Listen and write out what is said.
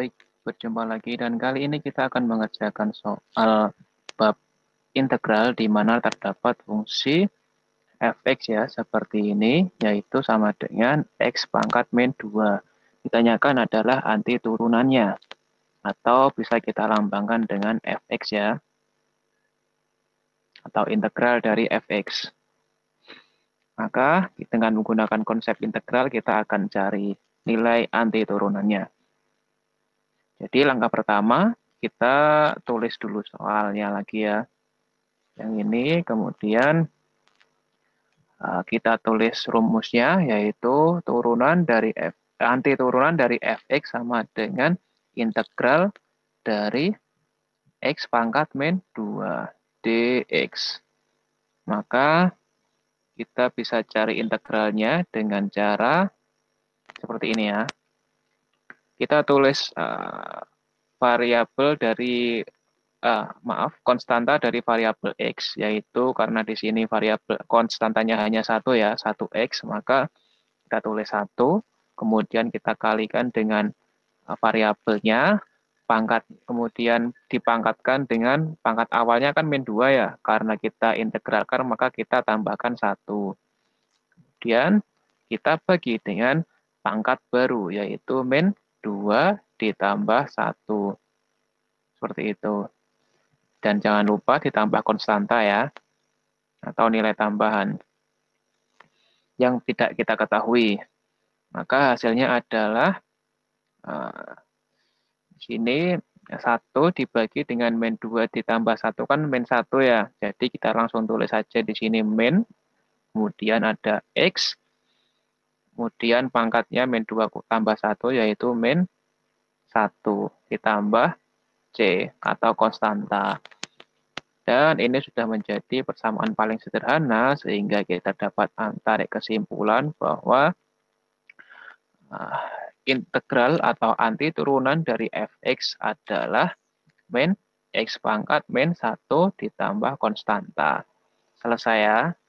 Baik, berjumpa lagi dan kali ini kita akan mengerjakan soal bab integral di mana terdapat fungsi fx ya seperti ini yaitu sama dengan x pangkat min 2. Ditanyakan adalah anti turunannya atau bisa kita lambangkan dengan fx ya atau integral dari fx. Maka dengan menggunakan konsep integral kita akan cari nilai anti turunannya. Jadi langkah pertama kita tulis dulu soalnya lagi ya. Yang ini kemudian eh, kita tulis rumusnya yaitu turunan dari f anti turunan dari fx sama dengan integral dari x pangkat min 2 dx. Maka kita bisa cari integralnya dengan cara seperti ini ya kita tulis uh, variabel dari uh, maaf konstanta dari variabel x yaitu karena di sini variabel konstantanya hanya satu ya satu x maka kita tulis satu kemudian kita kalikan dengan uh, variabelnya pangkat kemudian dipangkatkan dengan pangkat awalnya kan min dua ya karena kita integralkan maka kita tambahkan satu kemudian kita bagi dengan pangkat baru yaitu min 2 ditambah 1. Seperti itu. Dan jangan lupa ditambah konstanta ya, atau nilai tambahan yang tidak kita ketahui. Maka hasilnya adalah uh, sini 1 dibagi dengan min 2 ditambah 1 kan min 1 ya. Jadi kita langsung tulis saja di sini min, kemudian ada x Kemudian pangkatnya min 2 tambah 1 yaitu min 1 ditambah C atau konstanta. Dan ini sudah menjadi persamaan paling sederhana sehingga kita dapat tarik kesimpulan bahwa ah, integral atau anti turunan dari fx adalah min x pangkat min 1 ditambah konstanta. Selesai ya.